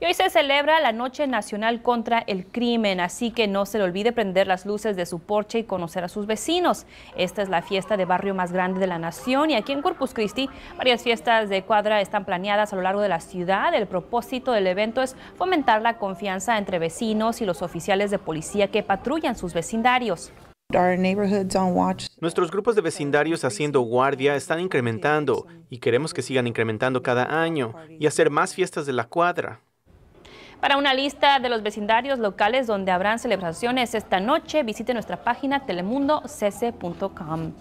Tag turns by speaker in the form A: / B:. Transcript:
A: Y hoy se celebra la Noche Nacional contra el Crimen, así que no se le olvide prender las luces de su porche y conocer a sus vecinos. Esta es la fiesta de barrio más grande de la nación y aquí en Corpus Christi varias fiestas de cuadra están planeadas a lo largo de la ciudad. El propósito del evento es fomentar la confianza entre vecinos y los oficiales de policía que patrullan sus vecindarios.
B: Nuestros
C: grupos de vecindarios haciendo guardia están incrementando y queremos que sigan incrementando cada año y hacer más fiestas de la cuadra.
A: Para una lista de los vecindarios locales donde habrán celebraciones esta noche, visite nuestra página telemundoCC.com.